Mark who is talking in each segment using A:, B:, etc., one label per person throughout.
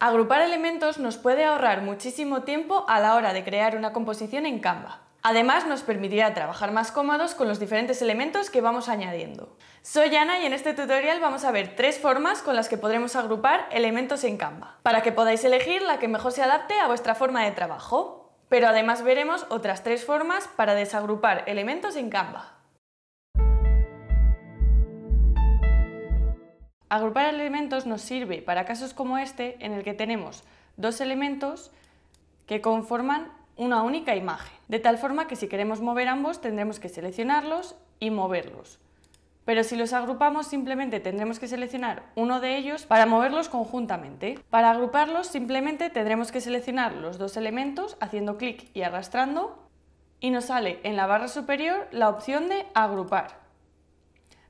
A: Agrupar elementos nos puede ahorrar muchísimo tiempo a la hora de crear una composición en Canva. Además, nos permitirá trabajar más cómodos con los diferentes elementos que vamos añadiendo. Soy Ana y en este tutorial vamos a ver tres formas con las que podremos agrupar elementos en Canva, para que podáis elegir la que mejor se adapte a vuestra forma de trabajo. Pero además veremos otras tres formas para desagrupar elementos en Canva. Agrupar elementos nos sirve para casos como este en el que tenemos dos elementos que conforman una única imagen, de tal forma que si queremos mover ambos tendremos que seleccionarlos y moverlos. Pero si los agrupamos simplemente tendremos que seleccionar uno de ellos para moverlos conjuntamente. Para agruparlos simplemente tendremos que seleccionar los dos elementos haciendo clic y arrastrando y nos sale en la barra superior la opción de agrupar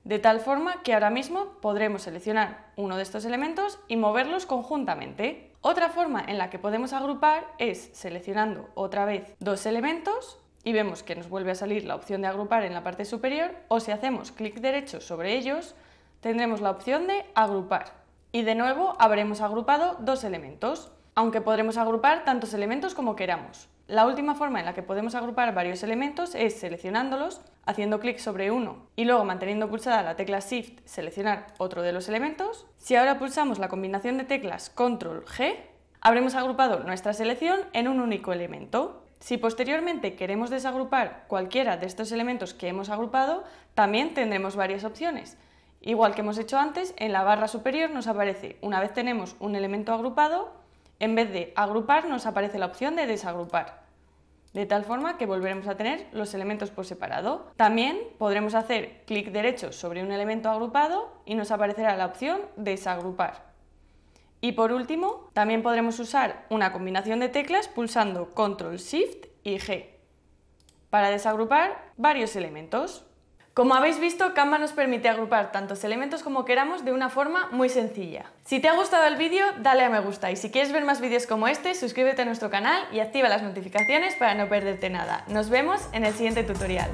A: de tal forma que ahora mismo podremos seleccionar uno de estos elementos y moverlos conjuntamente. Otra forma en la que podemos agrupar es seleccionando otra vez dos elementos y vemos que nos vuelve a salir la opción de agrupar en la parte superior o si hacemos clic derecho sobre ellos tendremos la opción de agrupar y de nuevo habremos agrupado dos elementos, aunque podremos agrupar tantos elementos como queramos. La última forma en la que podemos agrupar varios elementos es seleccionándolos, haciendo clic sobre uno y luego manteniendo pulsada la tecla Shift seleccionar otro de los elementos. Si ahora pulsamos la combinación de teclas Control G, habremos agrupado nuestra selección en un único elemento. Si posteriormente queremos desagrupar cualquiera de estos elementos que hemos agrupado, también tendremos varias opciones. Igual que hemos hecho antes, en la barra superior nos aparece, una vez tenemos un elemento agrupado, en vez de agrupar nos aparece la opción de desagrupar, de tal forma que volveremos a tener los elementos por separado. También podremos hacer clic derecho sobre un elemento agrupado y nos aparecerá la opción desagrupar. Y por último, también podremos usar una combinación de teclas pulsando ctrl Shift y G para desagrupar varios elementos. Como habéis visto, Canva nos permite agrupar tantos elementos como queramos de una forma muy sencilla. Si te ha gustado el vídeo, dale a me gusta y si quieres ver más vídeos como este, suscríbete a nuestro canal y activa las notificaciones para no perderte nada. Nos vemos en el siguiente tutorial.